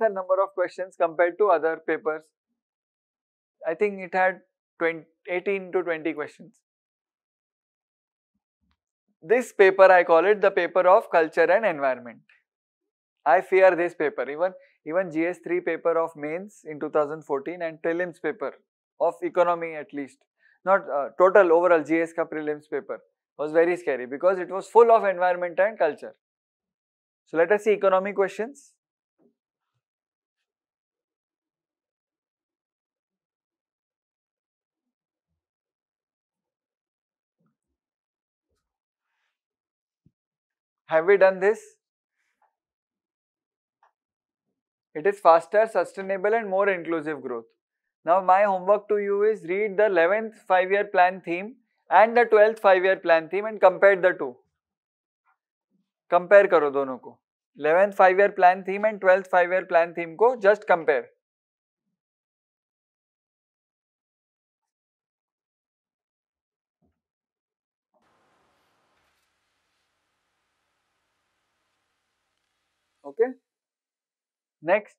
lesser number of questions compared to other papers. I think it had 20, 18 to 20 questions. This paper, I call it the paper of culture and environment. I fear this paper. Even, even GS3 paper of mains in 2014 and prelims paper of economy at least. Not uh, total overall GS ka prelims paper was very scary because it was full of environment and culture. So let us see economic questions. Have we done this? It is faster, sustainable and more inclusive growth. Now my homework to you is read the 11th five year plan theme and the 12th five year plan theme and compare the two. Compare करो दोनों को. 11th five year plan theme and 12th five year plan theme को just compare. okay. Next,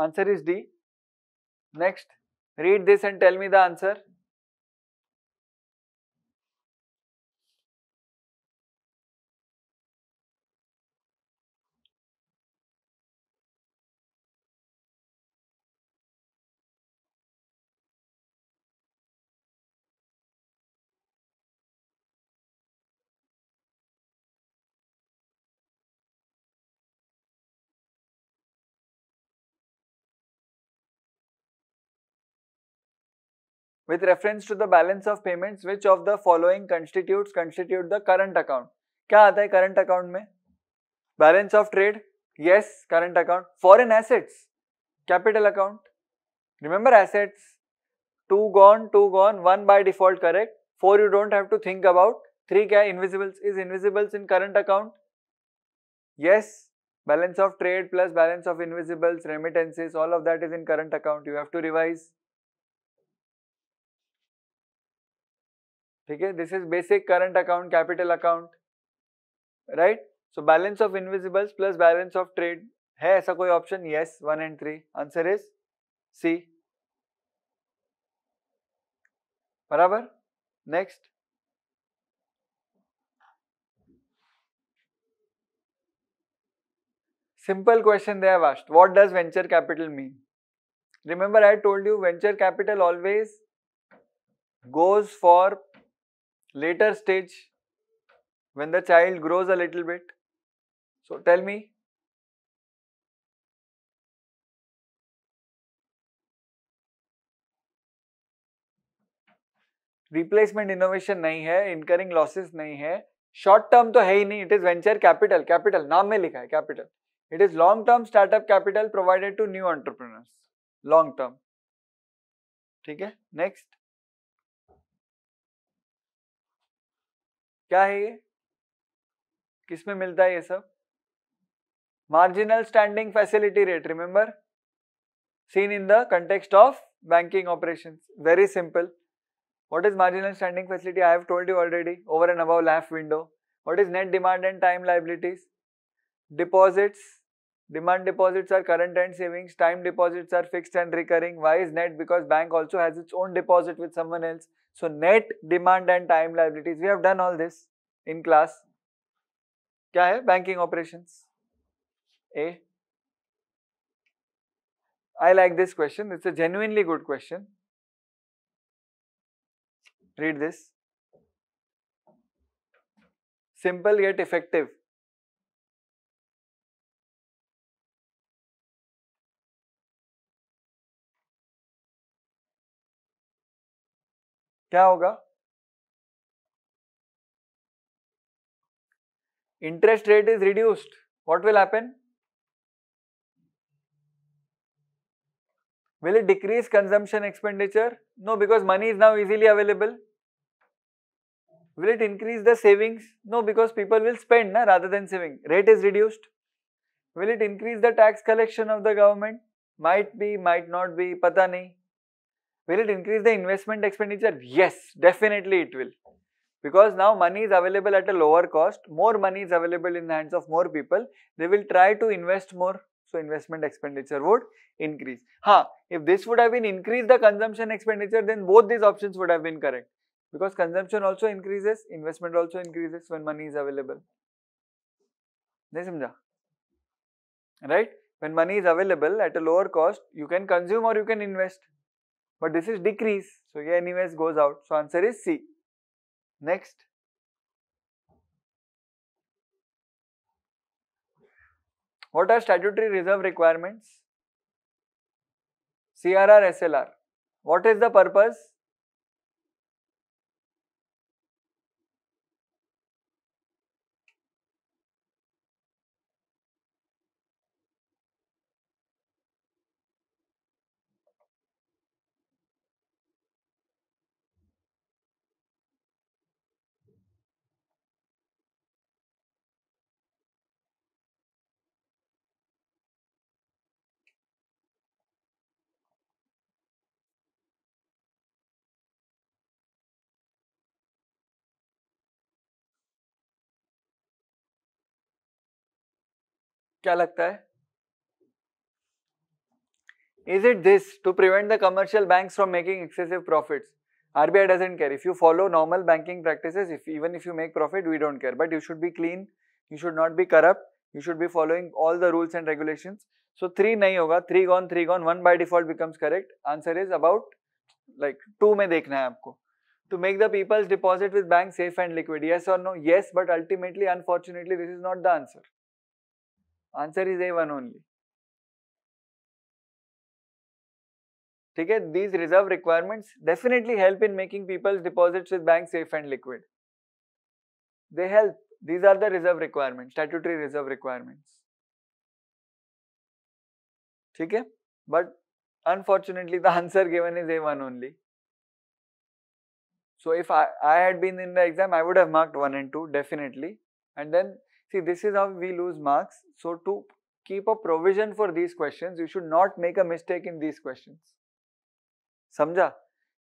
answer is D. Next, read this and tell me the answer. with reference to the balance of payments which of the following constitutes constitute the current account kya aata hai current account balance of trade yes current account foreign assets capital account remember assets two gone two gone one by default correct four you don't have to think about three kya invisibles is invisibles in current account yes balance of trade plus balance of invisibles remittances all of that is in current account you have to revise ठीक है this is basic current account capital account right so balance of invisibles plus balance of trade है ऐसा कोई option yes one and three answer is C बराबर next simple question they asked what does venture capital mean remember I told you venture capital always goes for later stage when the child grows a little bit. So tell me. Replacement innovation नहीं है incurring losses नहीं है short term तो है ही नहीं it is venture capital capital नाम में लिखा है capital it is long term startup capital provided to new entrepreneurs long term ठीक है नेक्स्ट क्या है ये किसमें मिलता है ये सब marginal standing facility rate remember seen in the context of banking operation very simple what is marginal standing facility I have told you already over and above LAF window what is net demand and time liabilities deposits demand deposits are current and savings time deposits are fix and recurring why is net because bank also has its own deposit with someone else So net demand and time liabilities, we have done all this in class. क्या banking operations? A. I like this question. It's a genuinely good question. Read this. Simple yet effective. क्या होगा interest rate is reduced what will happen will it decrease consumption expenditure no because money is now easily available will it increase the savings no because people will spend na, rather than saving rate is reduced will it increase the tax collection of the government might be might not be pata nahi Will it increase the investment expenditure? Yes, definitely it will. Because now money is available at a lower cost, more money is available in the hands of more people, they will try to invest more, so investment expenditure would increase. Ha, if this would have been increased the consumption expenditure, then both these options would have been correct. Because consumption also increases, investment also increases when money is available. Right? When money is available at a lower cost, you can consume or you can invest. But this is decrease. So here anyways goes out. So answer is C. Next. What are statutory reserve requirements? CRR, SLR. What is the purpose? क्या लगता है is it this to prevent the commercial bank from making excessive profit RBI doesn't care if you follow normal banking practice if even if you make profit we don't care but you should be clean you should not be corrupt you should be following all the rules and regulation so three नहीं होगा three gone three gone one by default becomes correct answer is about like to में देखना है आपको to make the people's deposit with bank safe and liquid yes और no yes but ultimately unfortunately this is not the answer Answer is A1 only. Okay, these reserve requirements definitely help in making people's deposits with banks safe and liquid. They help. These are the reserve requirements, statutory reserve requirements. Okay, but unfortunately the answer given is A1 only. So if I, I had been in the exam, I would have marked 1 and 2 definitely and then See, this is how we lose marks. So to keep a provision for these questions, you should not make a mistake in these questions. Samja,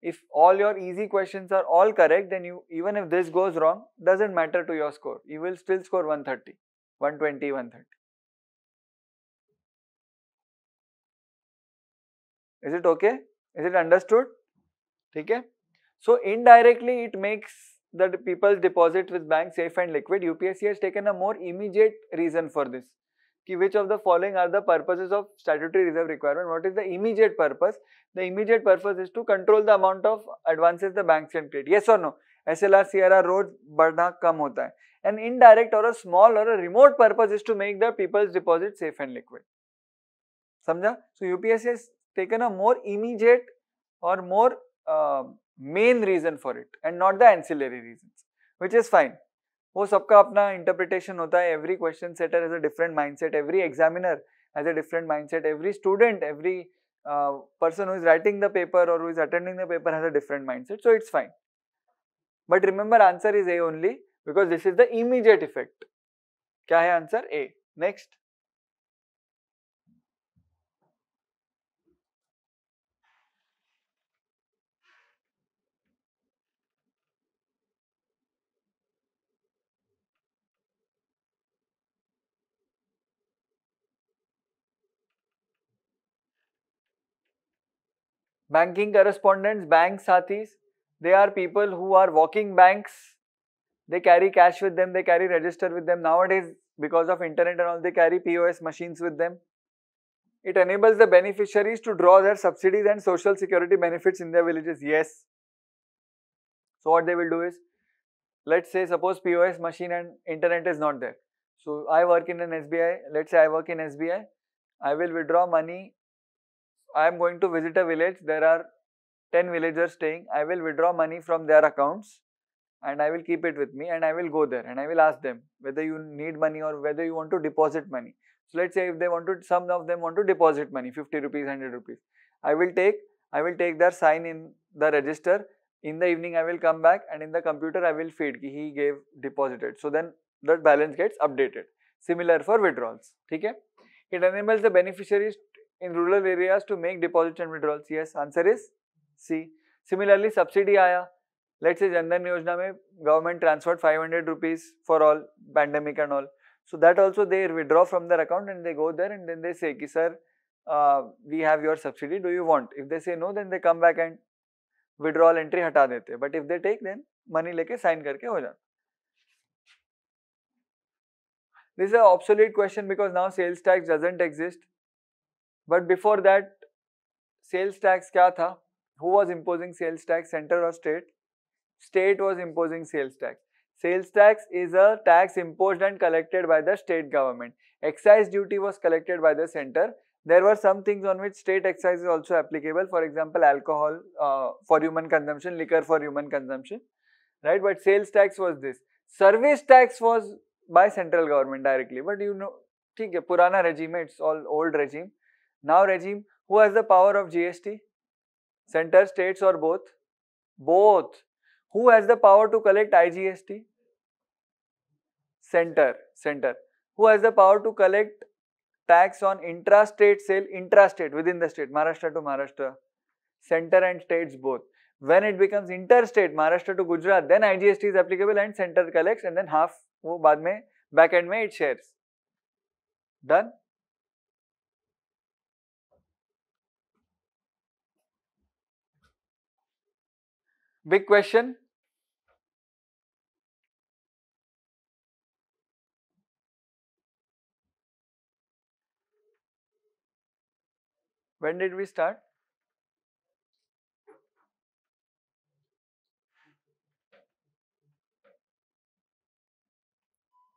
If all your easy questions are all correct, then you even if this goes wrong, doesn't matter to your score. You will still score 130, 120, 130. Is it okay? Is it understood? Okay. So indirectly it makes that people deposit with banks safe and liquid, UPSC has taken a more immediate reason for this. Ki which of the following are the purposes of statutory reserve requirement? What is the immediate purpose? The immediate purpose is to control the amount of advances the banks can create. Yes or no? SLR, CRR रोज बढ़ना कम होता है. An indirect or a small or a remote purpose is to make the people's deposit safe and liquid. समझा? So UPSC has taken a more immediate or more uh, main reason for it and not the ancillary reason which is fine वो सबका अपना interpretation होता है every question setter has a different mindset every examiner has a different mindset every student every person who's writing the paper और who's attending the paper has a different mindset so it's fine but remember answer is A only because this is the immediate effect क्या है answer A next banking correspondents, bank sathis, they are people who are walking banks. They carry cash with them, they carry register with them. Nowadays, because of internet and all, they carry POS machines with them. It enables the beneficiaries to draw their subsidies and social security benefits in their villages. Yes. So, what they will do is, let's say suppose POS machine and internet is not there. So, I work in an SBI, let's say I work in SBI, I will withdraw money I am going to visit a village, there are 10 villagers staying, I will withdraw money from their accounts and I will keep it with me and I will go there and I will ask them whether you need money or whether you want to deposit money. So let's say if they want to, some of them want to deposit money, 50 rupees, 100 rupees. I will take, I will take their sign in the register. In the evening, I will come back and in the computer, I will feed ki he gave deposited. So then that balance gets updated. Similar for withdrawals. Okay? It enables the beneficiaries in rural areas to make deposits and withdrawals? Yes, answer is C. Similarly, subsidy aaya. Let's say Jandan Yojana mein government transferred 500 rupees for all pandemic and all. So that also they withdraw from their account and they go there and then they say, Ki, sir, uh, we have your subsidy, do you want? If they say no, then they come back and withdrawal entry hata dete. But if they take, then money leke sign karke ho jata. This is an obsolete question because now sales tax doesn't exist. But before that, sales tax kya tha? Who was imposing sales tax, center or state? State was imposing sales tax. Sales tax is a tax imposed and collected by the state government. Excise duty was collected by the center. There were some things on which state excise is also applicable. For example, alcohol uh, for human consumption, liquor for human consumption. Right? But sales tax was this. Service tax was by central government directly. But you know, ठीक है regime it's all old regime. Now regime, who has the power of GST? Center, states or both? Both. Who has the power to collect IGST? Center, center. Who has the power to collect tax on intra-state sale, intra-state, within the state, Maharashtra to Maharashtra? Center and states both. When it becomes interstate, Maharashtra to Gujarat, then IGST is applicable and center collects and then half वो बाद में back end में it shares done Big question. When did we start?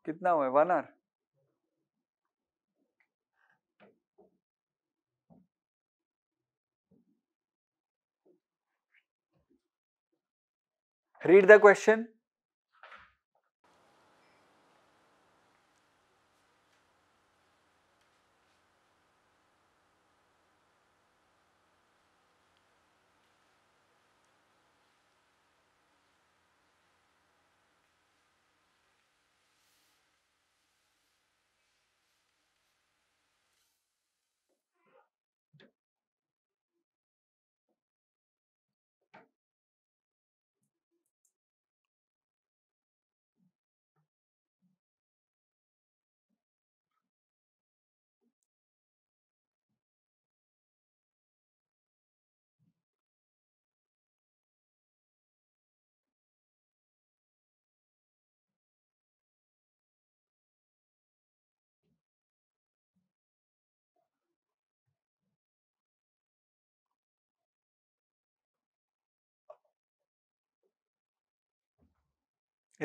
कितना हुआ है one hour read the question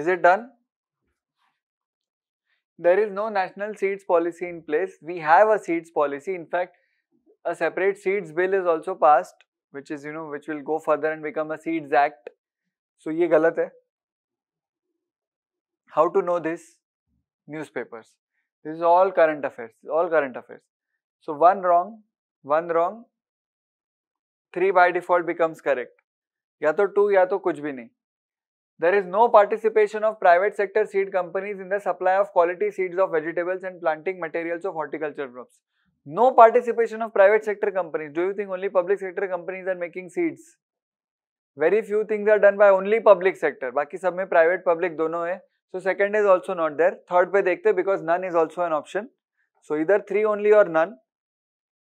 Is it done? There is no national seeds policy in place. We have a seeds policy. In fact, a separate seeds bill is also passed, which is, you know, which will go further and become a seeds act. So, ye galat hai How to know this? Newspapers. This is all current affairs. All current affairs. So, one wrong, one wrong, three by default becomes correct या तो to या तो कुछ भी नहीं There is no participation of private sector seed companies in the supply of quality seeds of vegetables and planting materials of horticulture crops. No participation of private sector companies. Do you think only public sector companies are making seeds? Very few things are done by only public sector. Baki sab mein private public dono hai. So second is also not there. Third pe dekhte, because none is also an option. So either three only or none.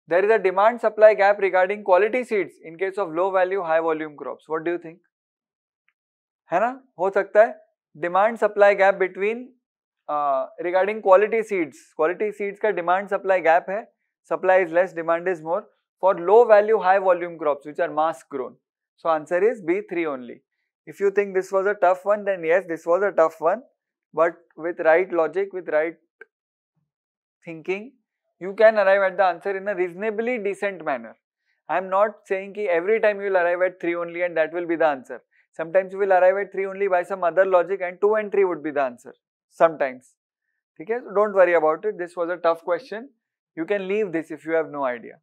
There is a demand supply gap regarding quality seeds in case of low value high volume crops. What do you think? है ना हो सकता है demand supply gap between regarding quality seeds quality seeds का demand supply gap है supply is less demand is more for low value high volume crop which are mass grown so answer is B three only if you think this was a tough one then yes this was a tough one but with right logic with right thinking you can arrive at the answer in a reasonably decent manner I am not every time you arrive at three only and that will be the answer Sometimes you will arrive at 3 only by some other logic and 2 and 3 would be the answer. Sometimes. Okay? So don't worry about it. This was a tough question. You can leave this if you have no idea.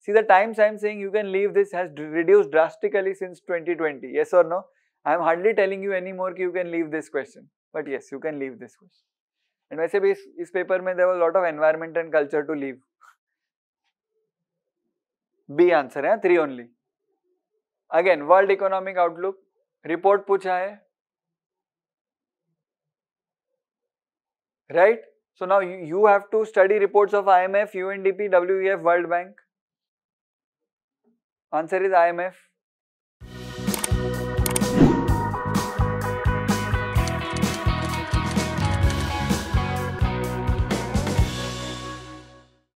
See the times I am saying you can leave this has reduced drastically since 2020. Yes or no? I am hardly telling you anymore you can leave this question. But yes, you can leave this question. And वैसे भी इस, इस paper में there was lot of environment and culture to leave B answer है three only again world economic outlook report पूछा है right so now you have to study reports of IMF UNDP WF world bank answer is IMF